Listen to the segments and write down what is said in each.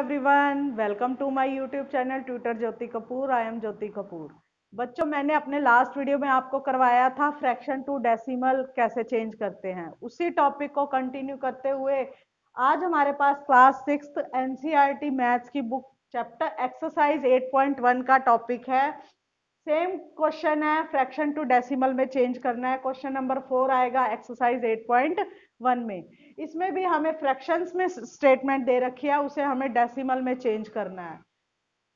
everyone welcome to my YouTube channel Twitter Jyoti Kapoor I am Jyoti Kapoor बच्चों मैंने अपने लास्ट वीडियो में आपको करवाया था फ्रैक्शन टू डेसिमल कैसे चेंज करते हैं उसी टॉपिक को कंटिन्यू करते हुए आज हमारे पास क्लास सिक्स एनसीईआरटी मैथ्स की बुक चैप्टर एक्सरसाइज 8.1 का टॉपिक है सेम क्वेश्चन है फ्रैक्शन टू डेसिमल में चेंज करना है क्वेश्चन नंबर फोर आएगा एक्सरसाइज 8.1 में इसमें भी हमें फ्रैक्शंस में स्टेटमेंट दे रखी है उसे हमें डेसिमल में चेंज करना है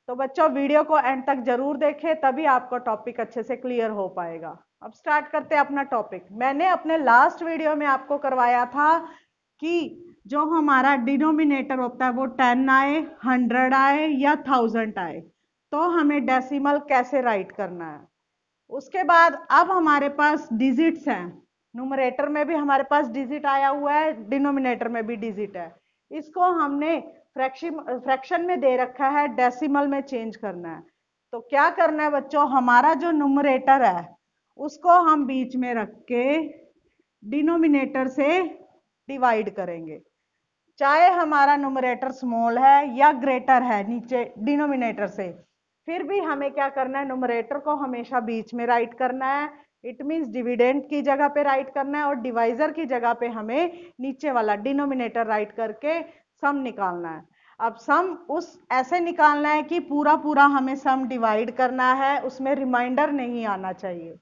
तो बच्चों वीडियो को एंड तक जरूर देखें तभी आपको टॉपिक अच्छे से क्लियर हो पाएगा अब स्टार्ट करते हैं अपना टॉपिक मैंने अपने लास्ट वीडियो में आपको करवाया था कि जो हमारा डिनोमिनेटर होता है वो टेन आए हंड्रेड आए या थाउजेंड आए तो हमें डेसिमल कैसे राइट करना है उसके बाद अब हमारे पास डिजिट्स हैं नूमरेटर में भी हमारे पास डिजिट आया हुआ है डिनोमिनेटर में भी डिजिट है इसको हमने फ्रैक्शन फ्रैक्शन में दे रखा है डेसिमल में चेंज करना है तो क्या करना है बच्चों हमारा जो नूमरेटर है उसको हम बीच में रख के डिनोमिनेटर से डिवाइड करेंगे चाहे हमारा नूमरेटर स्मॉल है या ग्रेटर है नीचे डिनोमिनेटर से फिर भी हमें क्या करना है नोमरेटर को हमेशा बीच में राइट करना है इट मीन्स डिविडेंड की जगह पे राइट करना है और डिवाइजर की जगह पे हमें नीचे वाला डिनोमिनेटर राइट करके सम निकालना है अब सम उस ऐसे निकालना है कि पूरा पूरा हमें सम डिवाइड करना है उसमें रिमाइंडर नहीं आना चाहिए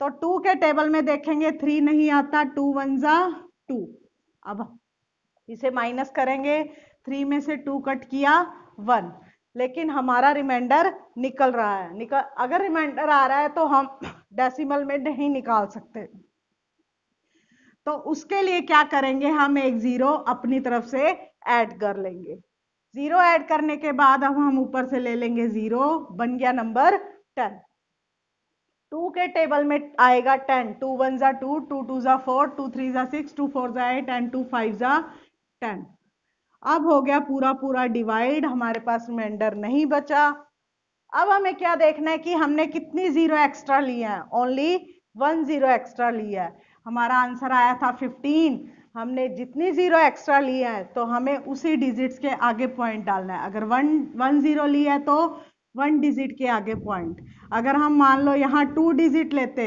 तो टू के टेबल में देखेंगे थ्री नहीं आता टू वन जा टू अब इसे माइनस करेंगे थ्री में से टू कट किया वन लेकिन हमारा रिमाइंडर निकल रहा है निकल अगर रिमाइंडर आ रहा है तो हम डेसिमल में नहीं निकाल सकते तो उसके लिए क्या करेंगे हम एक जीरो अपनी तरफ से ऐड कर लेंगे जीरो ऐड करने के बाद अब हम ऊपर से ले लेंगे जीरो बन गया नंबर टेन टू के टेबल में आएगा टेन टू वन ज़ा टू टू टू ज़ा फोर टू थ्री ज़ा सिक्स टू फोर ज़ा एट एंड टू फाइव ज़ा टेन अब हो गया पूरा पूरा डिवाइड हमारे पास रिमाइंडर नहीं बचा अब हमें क्या देखना है कि हमने कितनी जीरो एक्स्ट्रा लिए है ओनली वन जीरो एक्स्ट्रा लिया है हमारा आंसर आया था फिफ्टीन हमने जितनी जीरो एक्स्ट्रा लिए है तो हमें उसी डिजिट्स के आगे पॉइंट डालना है अगर वन वन जीरो लिया है तो वन डिजिट के आगे पॉइंट अगर हम मान लो यहाँ टू डिजिट लेते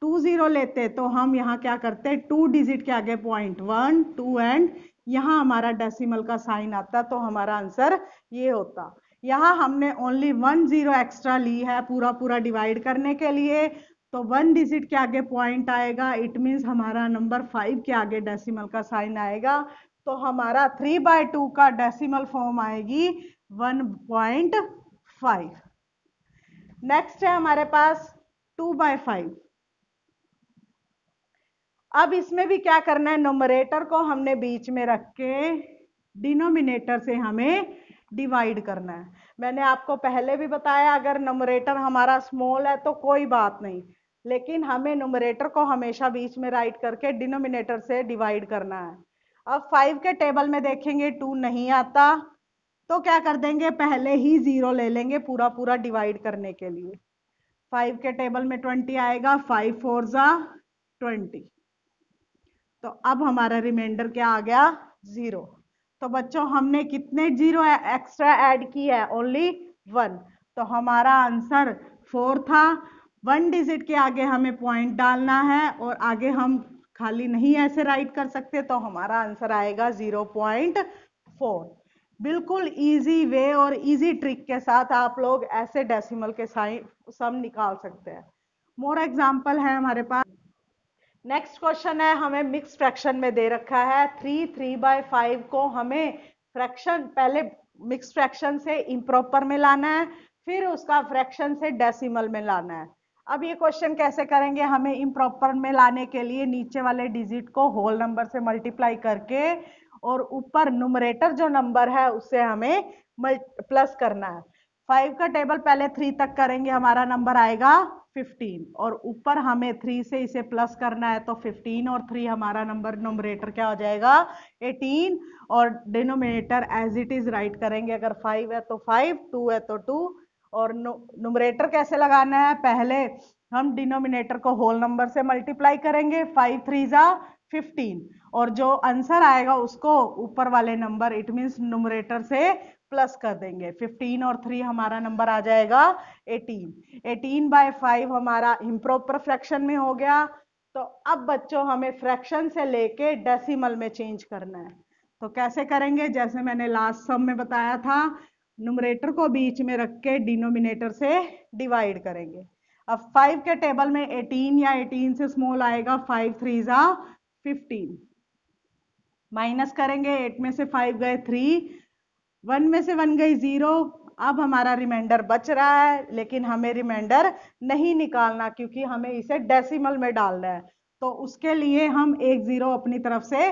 टू जीरो लेते तो हम यहाँ क्या करते टू डिजिट के आगे पॉइंट वन टू एंड यहाँ हमारा डेसिमल का साइन आता तो हमारा आंसर ये होता यहाँ हमने ओनली वन जीरो एक्स्ट्रा ली है पूरा पूरा डिवाइड करने के लिए तो वन डिजिट के आगे पॉइंट आएगा इट मीन्स हमारा नंबर फाइव के आगे डेसिमल का साइन आएगा तो हमारा थ्री बाय टू का डेसिमल फॉर्म आएगी वन पॉइंट फाइव नेक्स्ट है हमारे पास टू बाय फाइव अब इसमें भी क्या करना है नोमरेटर को हमने बीच में रख के डिनोमिनेटर से हमें डिवाइड करना है मैंने आपको पहले भी बताया अगर नमरेटर हमारा स्मॉल है तो कोई बात नहीं लेकिन हमें नमरेटर को हमेशा बीच में राइट करके डिनोमिनेटर से डिवाइड करना है अब फाइव के टेबल में देखेंगे टू नहीं आता तो क्या कर देंगे पहले ही जीरो ले लेंगे पूरा पूरा डिवाइड करने के लिए फाइव के टेबल में ट्वेंटी आएगा फाइव फोर ज़ा ट्वेंटी तो अब हमारा रिमाइंडर क्या आ गया ज़ीरो तो बच्चों हमने कितने जीरो एक्स्ट्रा ऐड किए है ओनली वन तो हमारा आंसर फोर था वन डिजिट के आगे हमें पॉइंट डालना है और आगे हम खाली नहीं ऐसे राइट कर सकते तो हमारा आंसर आएगा ज़ीरो पॉइंट फोर बिल्कुल इजी वे और इजी ट्रिक के साथ आप लोग ऐसे डेसिमल के साइन सम निकाल सकते हैं मोर एग्जांपल है हमारे पास नेक्स्ट क्वेश्चन है हमें मिक्स फ्रैक्शन में दे रखा है थ्री थ्री बाय फाइव को हमें फ्रैक्शन पहले मिक्स फ्रैक्शन से इम्प्रॉपर में लाना है फिर उसका फ्रैक्शन से डेसिमल में लाना है अब ये क्वेश्चन कैसे करेंगे हमें इम्प्रॉपर में लाने के लिए नीचे वाले डिजिट को होल नंबर से मल्टीप्लाई करके और ऊपर नुमरेटर जो नंबर है उसे हमें प्लस करना है फाइव का टेबल पहले थ्री तक करेंगे हमारा नंबर आएगा फिफ्टीन और ऊपर हमें थ्री से इसे प्लस करना है तो फिफ्टीन और थ्री हमारा नंबर नोमरेटर क्या हो जाएगा एटीन और denominator as it is write करेंगे अगर फाइव है तो फाइव टू है तो टू और नोमरेटर कैसे लगाना है पहले हम डिनोमिनेटर को होल नंबर से मल्टीप्लाई करेंगे फाइव थ्री ज़ा फिफ्टीन और जो आंसर आएगा उसको ऊपर वाले नंबर इट मीन्स नुमरेटर से प्लस कर देंगे फिफ्टीन और थ्री हमारा नंबर आ जाएगा एटीन एटीन बाय फाइव हमारा इम्प्रोपर फ्रैक्शन में हो गया तो अब बच्चों हमें फ्रैक्शन से लेके डेसिमल में चेंज करना है तो कैसे करेंगे जैसे मैंने लास्ट सम में बताया था नुमरेटर को बीच में रख के डिनोमिनेटर से डिवाइड करेंगे अब फाइव के टेबल में एटीन या एटीन से स्मॉल आएगा फाइव थ्री ज़ा फिफ्टीन माइनस करेंगे एट में से फाइव गए थ्री वन में से वन गई ज़ीरो अब हमारा रिमाइंडर बच रहा है लेकिन हमें रिमाइंडर नहीं निकालना क्योंकि हमें इसे डेसिमल में डालना है तो उसके लिए हम एक ज़ीरो अपनी तरफ से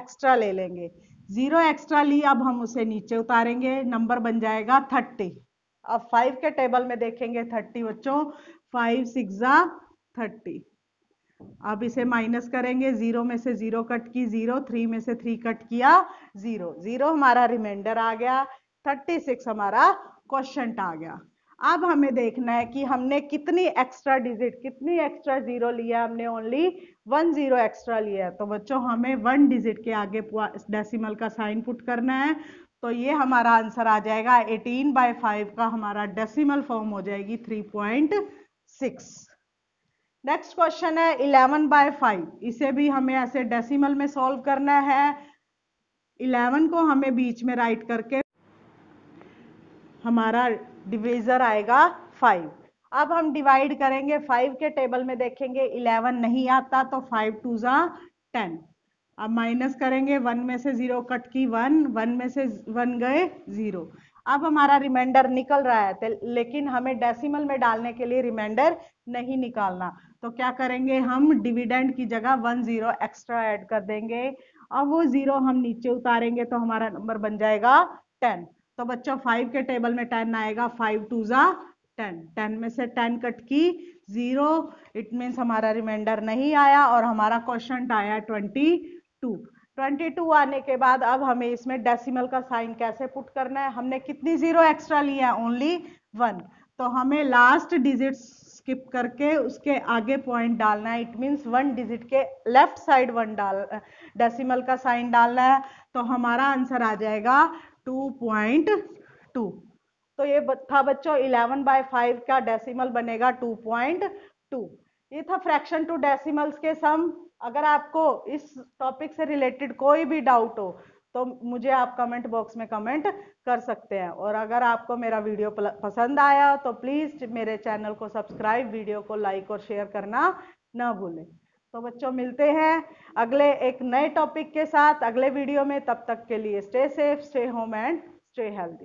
एक्स्ट्रा ले लेंगे ज़ीरो एक्स्ट्रा ली अब हम उसे नीचे उतारेंगे नंबर बन जाएगा थर्टी अब फाइव के टेबल में देखेंगे थर्टी बच्चों फाइव सिक्स थर्टी अब इसे माइनस करेंगे जीरो में से जीरो कट की जीरो थ्री में से थ्री कट किया जीरो जीरो हमारा रिमाइंडर आ गया थर्टी सिक्स हमारा क्वेश्चन आ गया अब हमें देखना है कि हमने कितनी एक्स्ट्रा डिजिट कितनी एक्स्ट्रा जीरो लिया हमने ओनली वन जीरो एक्स्ट्रा लिया तो बच्चों हमें वन डिजिट के आगे डेसिमल का साइन पुट करना है तो ये हमारा आंसर आ जाएगा एटीन बाय फाइव का हमारा डेसिमल फॉर्म हो जाएगी three point six next question है इलेवन बाय फाइव इसे भी हमें ऐसे डेसिमल में सॉल्व करना है इलेवन को हमें बीच में राइट करके हमारा डिविजर आएगा फाइव अब हम डिवाइड करेंगे फाइव के टेबल में देखेंगे इलेवन नहीं आता तो फाइव टू ज़ा टेन अब माइनस करेंगे वन में से ज़ीरो कट की वन वन में से वन गए ज़ीरो अब हमारा रिमाइंडर निकल रहा है लेकिन हमें डेसिमल में डालने के लिए रिमाइंडर नहीं निकालना तो क्या करेंगे हम डिविडेंड की जगह वन जीरो एक्स्ट्रा ऐड कर देंगे अब वो जीरो हम नीचे उतारेंगे तो हमारा नंबर बन जाएगा टेन तो बच्चों फाइव के टेबल में टेन आएगा फाइव टू ज़ा टेन टेन में से टेन कट की ज़ीरो इट मीन्स हमारा रिमाइंडर नहीं आया और हमारा क्वेश्चन आया ट्वेंटी टू 22 आने के बाद अब हमें इसमें डेसिमल का साइन कैसे पुट करना है हमने कितनी जीरो एक्स्ट्रा लिया है ओनली वन तो हमें लास्ट डिजिट स्किप करके उसके आगे पॉइंट डालना है इट मीन्स वन डिजिट के लेफ्ट साइड वन डाल डेसिमल का साइन डालना है तो हमारा आंसर आ जाएगा टू पॉइंट टू तो ये था बच्चों इलेवन बाय फाइव का डेसिमल बनेगा टू पॉइंट टू ये था फ्रैक्शन टू डेसिमल्स के सम अगर आपको इस टॉपिक से रिलेटेड कोई भी डाउट हो तो मुझे आप कमेंट बॉक्स में कमेंट कर सकते हैं और अगर आपको मेरा वीडियो पसंद आया तो प्लीज़ मेरे चैनल को सब्सक्राइब वीडियो को लाइक और शेयर करना ना भूलें तो बच्चों मिलते हैं अगले एक नए टॉपिक के साथ अगले वीडियो में तब तक के लिए stay safe stay home and stay healthy